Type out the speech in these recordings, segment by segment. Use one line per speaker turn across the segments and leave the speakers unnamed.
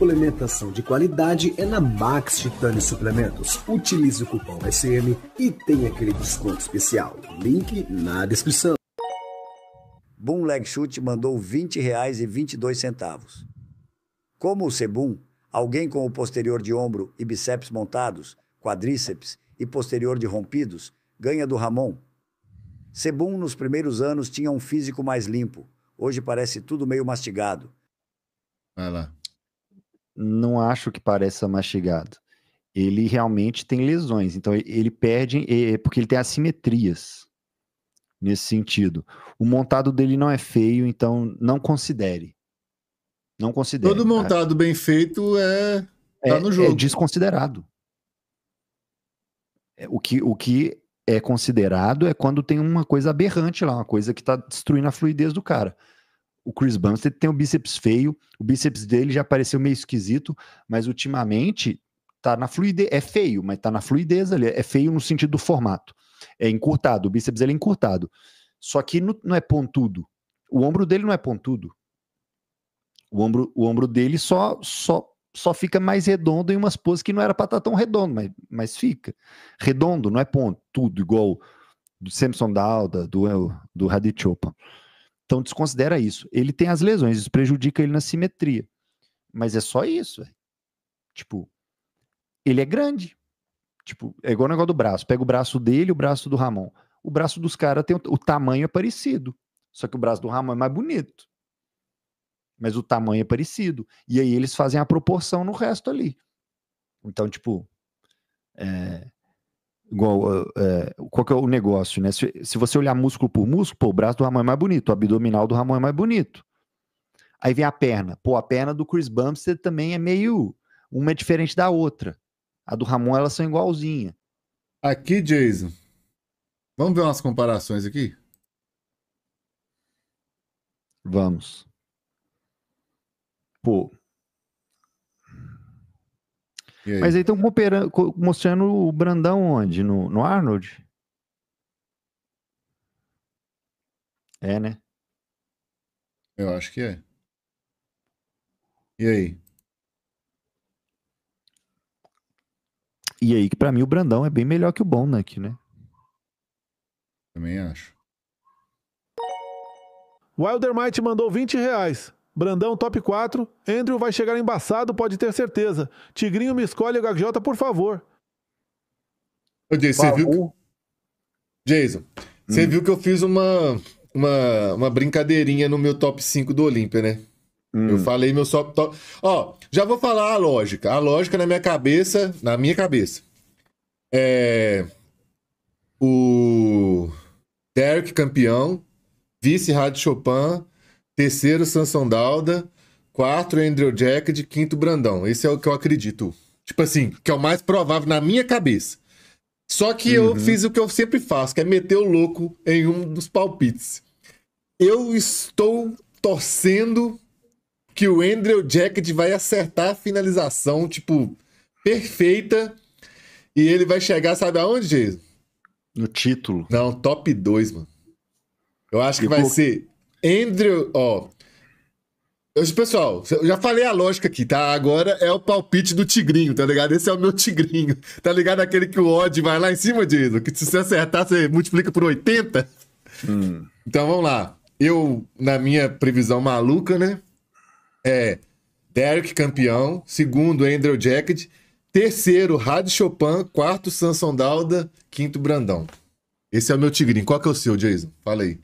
suplementação de qualidade é na Max Titânio Suplementos. Utilize o cupom SM e tem aquele desconto especial. Link na descrição. Boom Leg Chute mandou R$ 20,22. Como o Sebum, alguém com o posterior de ombro e bíceps montados, quadríceps e posterior de rompidos, ganha do Ramon. Sebum nos primeiros anos tinha um físico mais limpo. Hoje parece tudo meio mastigado. Vai lá não acho que pareça mastigado. Ele realmente tem lesões, então ele perde é, é porque ele tem assimetrias nesse sentido. O montado dele não é feio, então não considere. Não considere. Todo tá? montado
bem feito é tá é, no é jogo. É desconsiderado.
O que, o que é considerado é quando tem uma coisa aberrante lá, uma coisa que está destruindo a fluidez do cara o Chris Bumstead tem um bíceps feio, o bíceps dele já pareceu meio esquisito, mas ultimamente tá na fluidez, é feio, mas tá na fluidez ali, é feio no sentido do formato. É encurtado, o bíceps ele é encurtado. Só que não, não é pontudo. O ombro dele não é pontudo. O ombro, o ombro dele só, só só fica mais redondo em umas poses que não era para estar tá tão redondo, mas, mas fica. Redondo, não é pontudo igual do Samson Dauda, do, do Hadid Chopin. Então desconsidera isso. Ele tem as lesões, isso prejudica ele na simetria. Mas é só isso, véio. Tipo, ele é grande. Tipo, é igual o negócio do braço. Pega o braço dele e o braço do Ramon. O braço dos caras tem o, o tamanho é parecido. Só que o braço do Ramon é mais bonito. Mas o tamanho é parecido. E aí eles fazem a proporção no resto ali. Então, tipo, é, igual ah, é, qual que é o negócio, né? Se, se você olhar músculo por músculo, pô, o braço do Ramon é mais bonito, o abdominal do Ramon é mais bonito. Aí vem a perna. Pô, a perna do Chris Bumstead também é meio. Uma é diferente da outra. A do Ramon, elas são igualzinha. Aqui, Jason. Vamos ver umas comparações aqui? Vamos. Pô, Aí? Mas aí estão mostrando o Brandão onde? No, no Arnold? É, né? Eu acho que é. E aí? E aí, que pra mim o Brandão é bem melhor que o Bonac, né? Também acho.
Wilder Might mandou 20 reais. Brandão top 4. Andrew vai chegar embaçado, pode ter certeza. Tigrinho me escolhe o Gaviota, por favor. Ô, Jason, você viu? Que... Jason, você hum. viu que eu fiz uma, uma, uma brincadeirinha no meu top 5 do Olímpia, né? Hum. Eu falei meu top, top. Ó, já vou falar a lógica. A lógica na minha cabeça, na minha cabeça. É. O Derek campeão, vice Rádio Chopin, Terceiro, Sansão D'Alda, Quarto, Andrew Jacket. Quinto, Brandão. Esse é o que eu acredito. Tipo assim, que é o mais provável na minha cabeça. Só que uhum. eu fiz o que eu sempre faço, que é meter o louco em um dos palpites. Eu estou torcendo que o Andrew Jacket vai acertar a finalização, tipo, perfeita. E ele vai chegar, sabe aonde, Jason? No título. Não, top 2, mano. Eu acho que vai ser Andrew, ó. Pessoal, eu já falei a lógica aqui, tá? Agora é o palpite do tigrinho, tá ligado? Esse é o meu tigrinho, tá ligado? Aquele que o odd vai lá em cima disso, que se você acertar, você multiplica por 80. Hum. Então vamos lá. Eu, na minha previsão maluca, né? É Derek campeão, segundo Andrew Jacket, terceiro Rádio Chopin, quarto Samson Dauda,
quinto Brandão. Esse é o meu tigrinho. Qual que é o seu, Jason? Fala aí.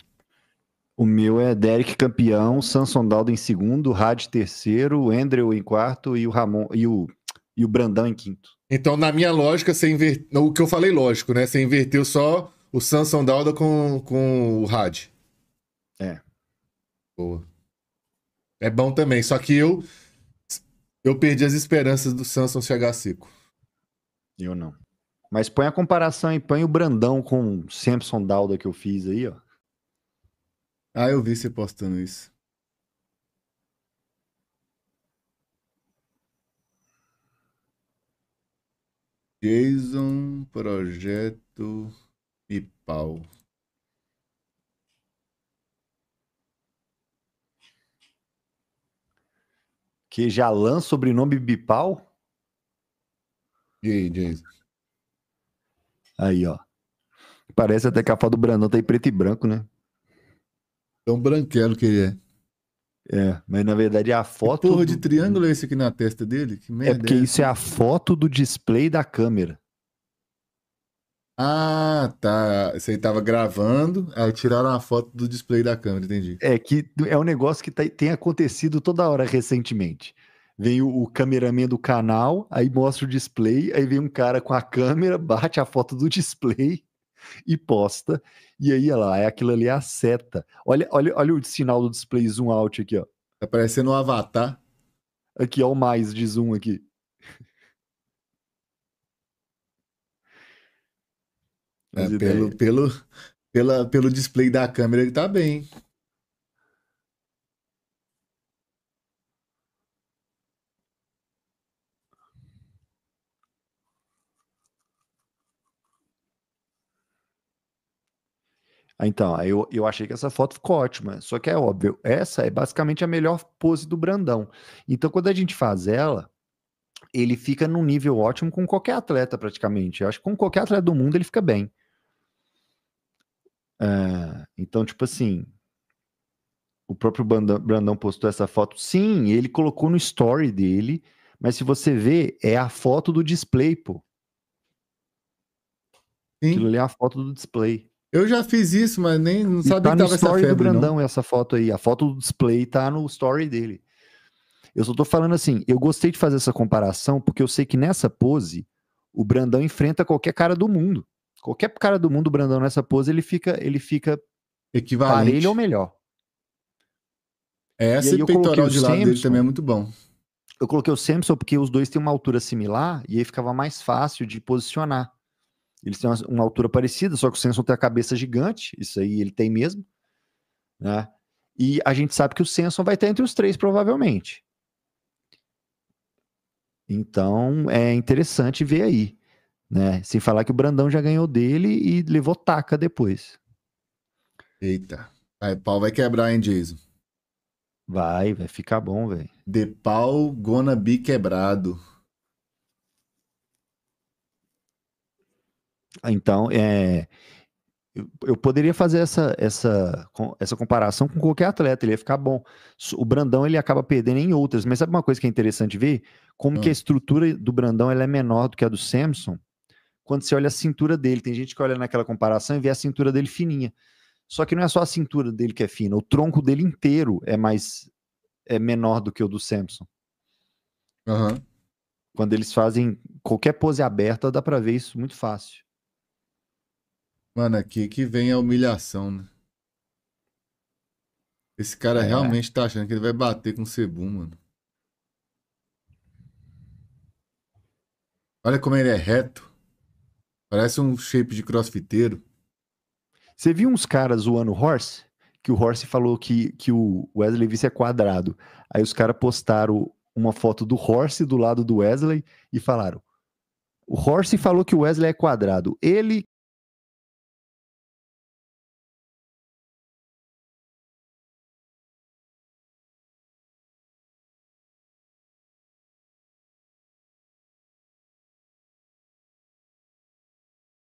O meu é Derek campeão, Samson Daldo em segundo, Rádio terceiro, Andrew em quarto e o Ramon e o, e o Brandão em quinto. Então, na minha lógica, você inverteu. O que eu falei,
lógico, né? Você inverteu só o Samson Dalda com, com o Rádio. É. Boa. É bom também, só que eu
eu perdi as esperanças do Samson chegar seco. Eu não. Mas põe a comparação e põe o Brandão com o Samson Dalda que eu fiz aí, ó. Ah, eu vi você postando isso.
Jason Projeto Pipal.
Que Jalan, sobrenome Bipau? E aí, Jason? Aí, ó. Parece até que a foto do Brandão tá em preto e branco, né? Tão branquelo que ele é. É, mas na verdade é a foto. Que porra do... de triângulo é esse aqui na testa dele? Que é merda. É porque é isso é a foto do display da câmera.
Ah, tá. Você estava gravando, aí tiraram a foto do display da câmera,
entendi. É que é um negócio que tá, tem acontecido toda hora recentemente. Vem o, o cameraman do canal, aí mostra o display, aí vem um cara com a câmera, bate a foto do display e posta. E aí, olha lá, é aquilo ali é a seta. Olha, olha, olha o sinal do display zoom out aqui, ó. Tá parecendo um avatar. Aqui, ó, o mais de zoom aqui.
É, pelo, pelo, pela, pelo display da câmera ele tá bem.
Ah, então, aí eu, eu achei que essa foto ficou ótima. Só que é óbvio, essa é basicamente a melhor pose do Brandão. Então, quando a gente faz ela, ele fica num nível ótimo com qualquer atleta, praticamente. Eu acho que com qualquer atleta do mundo ele fica bem. É, então, tipo assim, o próprio Brandão postou essa foto. Sim, ele colocou no story dele, mas se você vê, é a foto do display, pô. Sim. Aquilo ali é a foto do display.
Eu já fiz isso, mas nem não sabia tá que tava no story essa febre, do Brandão
não. essa foto aí. A foto do display tá no story dele. Eu só tô falando assim, eu gostei de fazer essa comparação porque eu sei que nessa pose o Brandão enfrenta qualquer cara do mundo. Qualquer cara do mundo, o Brandão nessa pose, ele fica ele fica equivalente parelho ou melhor. Essa é, e, e peitoral de lado dele também é muito bom. Eu coloquei o Samson porque os dois têm uma altura similar e aí ficava mais fácil de posicionar. Eles têm uma, uma altura parecida, só que o Samson tem a cabeça gigante, isso aí ele tem mesmo. Né? E a gente sabe que o Samson vai estar entre os três, provavelmente. Então é interessante ver aí. Né? Sem falar que o Brandão já ganhou dele e levou taca depois. Eita. Aí, pau vai quebrar, hein, Jason? Vai, vai ficar bom, velho. De pau, gonna be quebrado. Então, é, eu, poderia fazer essa, essa, essa comparação com qualquer atleta, ele ia ficar bom. O Brandão ele acaba perdendo em outras, mas sabe uma coisa que é interessante ver? Como que a hum. estrutura do Brandão ela é menor do que a do Samson quando você olha a cintura dele. Tem gente que olha naquela comparação e vê a cintura dele fininha. Só que não é só a cintura dele que é fina, o tronco dele inteiro é mais é menor do que o do Samson. Uhum. Quando eles fazem qualquer pose aberta, dá para ver isso muito fácil. Mano, aqui que vem a humilhação, né?
Esse cara é. realmente tá achando que ele vai bater com o Cebu, mano. Olha como ele é reto. Parece um
shape de crossfiteiro. Você viu uns caras zoando o Horse? Que o Horse falou que, que o Wesley Vice é quadrado. Aí os caras postaram uma foto do Horse do lado do Wesley e falaram: O Horse falou que o Wesley é quadrado. Ele